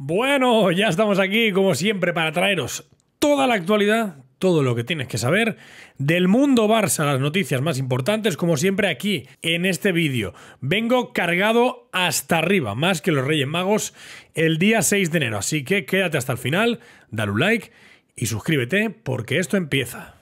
Bueno, ya estamos aquí como siempre para traeros toda la actualidad, todo lo que tienes que saber del mundo Barça, las noticias más importantes como siempre aquí en este vídeo. Vengo cargado hasta arriba, más que los Reyes Magos, el día 6 de enero, así que quédate hasta el final, dale un like y suscríbete porque esto empieza.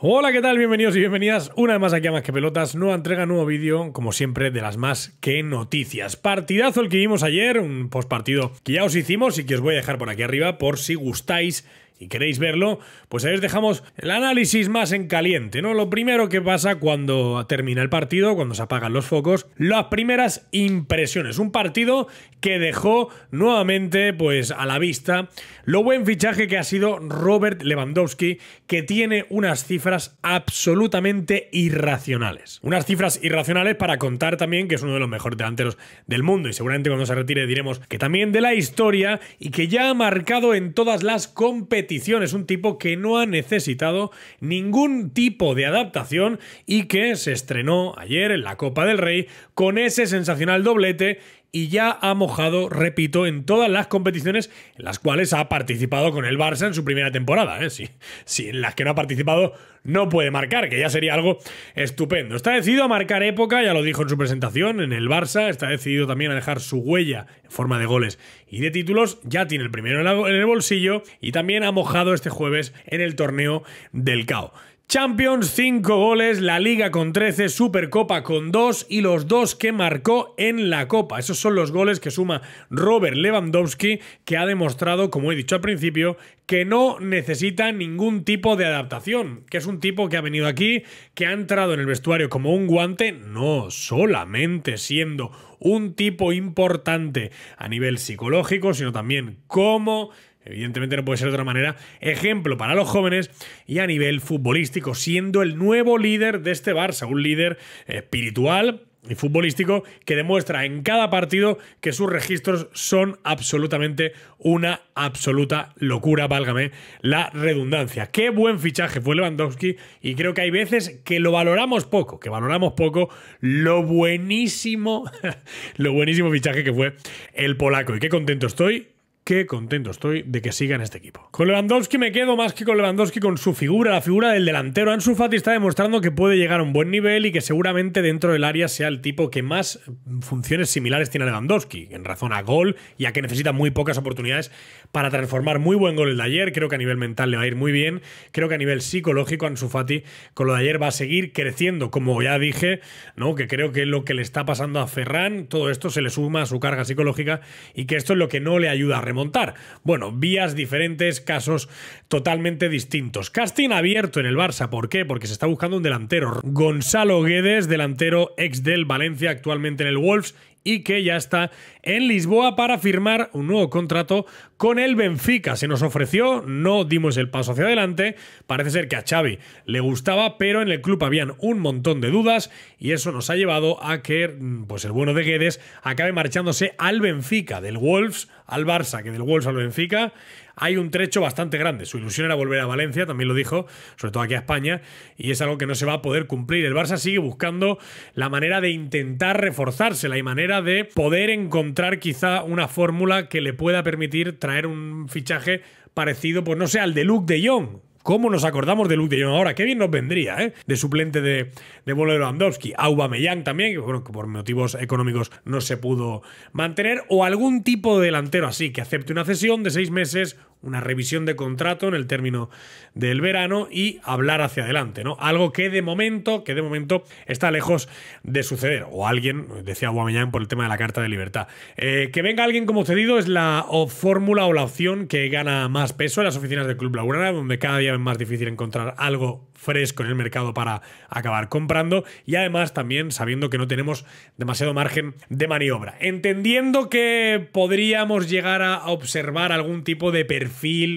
Hola, ¿qué tal? Bienvenidos y bienvenidas una vez más aquí a Más que Pelotas. Nueva entrega, nuevo vídeo, como siempre, de las más que noticias. Partidazo el que vimos ayer, un postpartido que ya os hicimos y que os voy a dejar por aquí arriba por si gustáis y queréis verlo, pues ahí os dejamos el análisis más en caliente, ¿no? Lo primero que pasa cuando termina el partido, cuando se apagan los focos, las primeras impresiones. Un partido que dejó nuevamente, pues a la vista, lo buen fichaje que ha sido Robert Lewandowski, que tiene unas cifras absolutamente irracionales. Unas cifras irracionales para contar también que es uno de los mejores delanteros del mundo y seguramente cuando se retire diremos que también de la historia y que ya ha marcado en todas las competencias es un tipo que no ha necesitado ningún tipo de adaptación y que se estrenó ayer en la Copa del Rey con ese sensacional doblete y ya ha mojado, repito, en todas las competiciones en las cuales ha participado con el Barça en su primera temporada. Si, ¿eh? si, en las que no ha participado no puede marcar, que ya sería algo estupendo. Está decidido a marcar época, ya lo dijo en su presentación, en el Barça. Está decidido también a dejar su huella en forma de goles y de títulos. Ya tiene el primero en el bolsillo y también ha mojado este jueves en el torneo del CAO. Champions 5 goles, la Liga con 13, Supercopa con 2 y los dos que marcó en la Copa. Esos son los goles que suma Robert Lewandowski, que ha demostrado, como he dicho al principio, que no necesita ningún tipo de adaptación, que es un tipo que ha venido aquí, que ha entrado en el vestuario como un guante, no solamente siendo un tipo importante a nivel psicológico, sino también como Evidentemente no puede ser de otra manera. Ejemplo para los jóvenes y a nivel futbolístico, siendo el nuevo líder de este Barça, un líder espiritual, y futbolístico que demuestra en cada partido que sus registros son absolutamente una absoluta locura, válgame la redundancia. Qué buen fichaje fue Lewandowski y creo que hay veces que lo valoramos poco, que valoramos poco lo buenísimo, lo buenísimo fichaje que fue el polaco. Y qué contento estoy qué contento estoy de que siga en este equipo. Con Lewandowski me quedo más que con Lewandowski con su figura, la figura del delantero. Ansu Fati está demostrando que puede llegar a un buen nivel y que seguramente dentro del área sea el tipo que más mm, funciones similares tiene a Lewandowski, en razón a gol, ya que necesita muy pocas oportunidades para transformar muy buen gol el de ayer. Creo que a nivel mental le va a ir muy bien. Creo que a nivel psicológico Ansu Fati con lo de ayer va a seguir creciendo, como ya dije, ¿no? que creo que lo que le está pasando a Ferran, todo esto se le suma a su carga psicológica y que esto es lo que no le ayuda a remontar montar. Bueno, vías diferentes, casos totalmente distintos. Casting abierto en el Barça, ¿por qué? Porque se está buscando un delantero. Gonzalo Guedes, delantero ex del Valencia, actualmente en el Wolves, y que ya está en Lisboa para firmar un nuevo contrato con el Benfica. Se nos ofreció, no dimos el paso hacia adelante, parece ser que a Xavi le gustaba, pero en el club habían un montón de dudas y eso nos ha llevado a que mm, pues el bueno de Guedes acabe marchándose al Benfica, del Wolves al Barça, que del Wolves al Benfica, hay un trecho bastante grande. Su ilusión era volver a Valencia, también lo dijo, sobre todo aquí a España, y es algo que no se va a poder cumplir. El Barça sigue buscando la manera de intentar reforzarse, y manera de poder encontrar quizá una fórmula que le pueda permitir traer un fichaje parecido, pues no sé, al de Luc de Jong, ¿Cómo nos acordamos de Luc de Jong ahora? Qué bien nos vendría, ¿eh? De suplente de, de Bolo de Lewandowski. Aubameyang también, que, que por motivos económicos no se pudo mantener. O algún tipo de delantero así, que acepte una cesión de seis meses una revisión de contrato en el término del verano y hablar hacia adelante, ¿no? Algo que de momento, que de momento está lejos de suceder. O alguien, decía Guameñán por el tema de la carta de libertad. Eh, que venga alguien como cedido es la fórmula o la opción que gana más peso en las oficinas del Club Laurana, donde cada día es más difícil encontrar algo fresco en el mercado para acabar comprando y además también sabiendo que no tenemos demasiado margen de maniobra. Entendiendo que podríamos llegar a observar algún tipo de perfil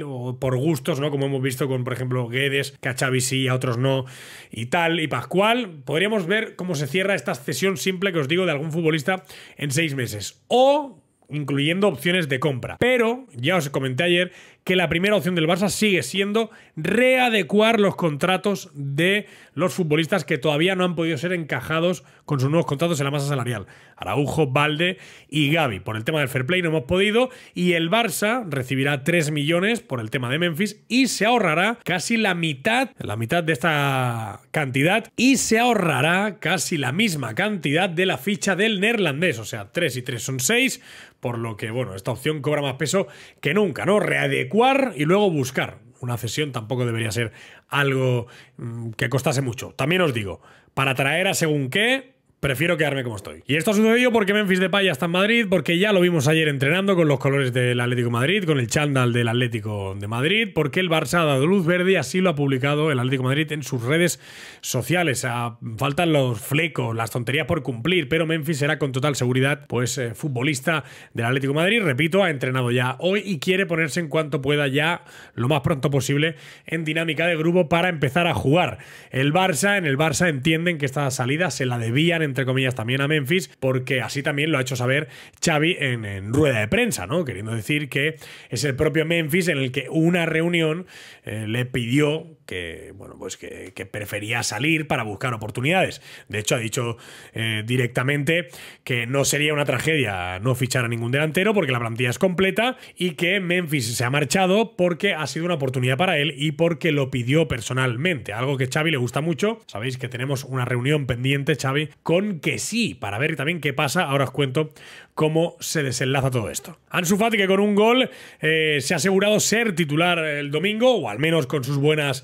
o por gustos, ¿no? Como hemos visto con, por ejemplo, Guedes, que a Xavi sí, a otros no, y tal, y Pascual. Podríamos ver cómo se cierra esta cesión simple que os digo de algún futbolista en seis meses. O incluyendo opciones de compra. Pero ya os comenté ayer que la primera opción del Barça sigue siendo readecuar los contratos de los futbolistas que todavía no han podido ser encajados con sus nuevos contratos en la masa salarial. Araujo, Valde y Gaby. Por el tema del fair play no hemos podido y el Barça recibirá 3 millones por el tema de Memphis y se ahorrará casi la mitad, la mitad de esta cantidad y se ahorrará casi la misma cantidad de la ficha del neerlandés. O sea, 3 y 3 son 6, por lo que, bueno, esta opción cobra más peso que nunca, ¿no? Readecuar y luego buscar. Una cesión tampoco debería ser algo mm, que costase mucho. También os digo, para traer a según qué, Prefiero quedarme como estoy. Y esto ha sucedido porque Memphis de Paya está en Madrid, porque ya lo vimos ayer entrenando con los colores del Atlético Madrid, con el chándal del Atlético de Madrid, porque el Barça ha dado luz verde y así lo ha publicado el Atlético Madrid en sus redes sociales. Ah, faltan los flecos, las tonterías por cumplir, pero Memphis será con total seguridad pues eh, futbolista del Atlético Madrid. Repito, ha entrenado ya hoy y quiere ponerse en cuanto pueda ya lo más pronto posible en dinámica de grupo para empezar a jugar. El Barça, en el Barça entienden que esta salida se la debían en entre comillas, también a Memphis, porque así también lo ha hecho saber Xavi en, rueda de prensa, ¿no? Queriendo decir que es el propio Memphis en el que una reunión eh, le pidió que, bueno, pues que, prefería salir para buscar oportunidades. De hecho, ha dicho eh, directamente que no sería una tragedia no fichar a ningún delantero porque la plantilla es completa y que Memphis se ha marchado porque ha sido una oportunidad para él y porque lo pidió personalmente. Algo que Xavi le gusta mucho. Sabéis que tenemos una reunión pendiente, Xavi, con que sí, para ver también qué pasa. Ahora os cuento cómo se desenlaza todo esto. Ansu Fati que con un gol eh, se ha asegurado ser titular el domingo, o al menos con sus buenas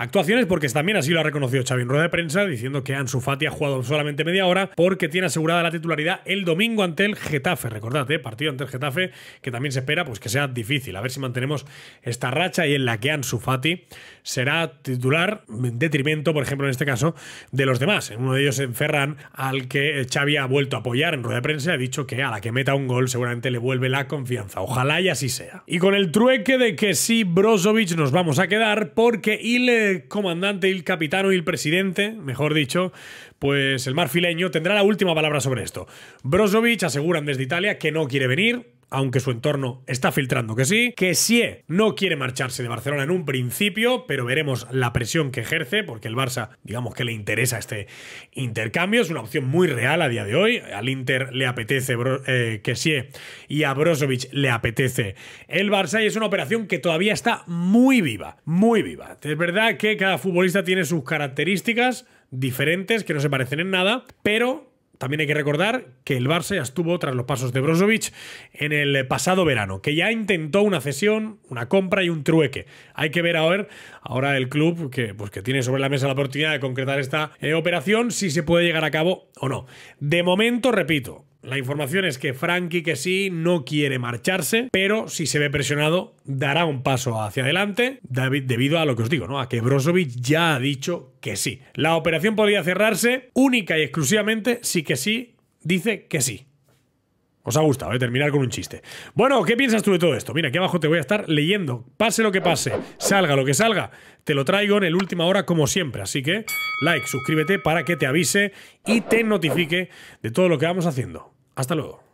Actuaciones porque también así lo ha reconocido Xavi en rueda de prensa, diciendo que Ansu Fati ha jugado solamente media hora porque tiene asegurada la titularidad el domingo ante el Getafe. Recordad, eh, partido ante el Getafe que también se espera pues, que sea difícil. A ver si mantenemos esta racha y en la que Ansu Fati será titular en detrimento, por ejemplo, en este caso, de los demás. en Uno de ellos en Ferran, al que Xavi ha vuelto a apoyar en rueda de prensa, ha dicho que a la que meta un gol seguramente le vuelve la confianza. Ojalá y así sea. Y con el trueque de que sí, Brozovic nos vamos a quedar porque y le comandante el capitán y el presidente, mejor dicho, pues el marfileño tendrá la última palabra sobre esto. Brozovic aseguran desde Italia que no quiere venir, aunque su entorno está filtrando que sí, que sí, no quiere marcharse de Barcelona en un principio, pero veremos la presión que ejerce, porque el Barça, digamos que le interesa este intercambio, es una opción muy real a día de hoy, al Inter le apetece eh, que Sie y a Brozovic le apetece el Barça y es una operación que todavía está muy viva, muy viva. Es verdad que cada futbolista tiene sus características diferentes que no se parecen en nada, pero también hay que recordar que el Barça estuvo tras los pasos de Brozovic en el pasado verano, que ya intentó una cesión, una compra y un trueque. Hay que ver ahora, ahora el club que, pues, que tiene sobre la mesa la oportunidad de concretar esta eh, operación, si se puede llegar a cabo o no. De momento, repito, la información es que Frankie que sí no quiere marcharse, pero si se ve presionado dará un paso hacia adelante debido a lo que os digo, ¿no? A que Brozovic ya ha dicho que sí. La operación podría cerrarse única y exclusivamente si que sí dice que sí. Os ha gustado, a ¿eh? terminar con un chiste. Bueno, ¿qué piensas tú de todo esto? Mira, aquí abajo te voy a estar leyendo. Pase lo que pase, salga lo que salga, te lo traigo en el última hora como siempre. Así que, like, suscríbete para que te avise y te notifique de todo lo que vamos haciendo. Hasta luego.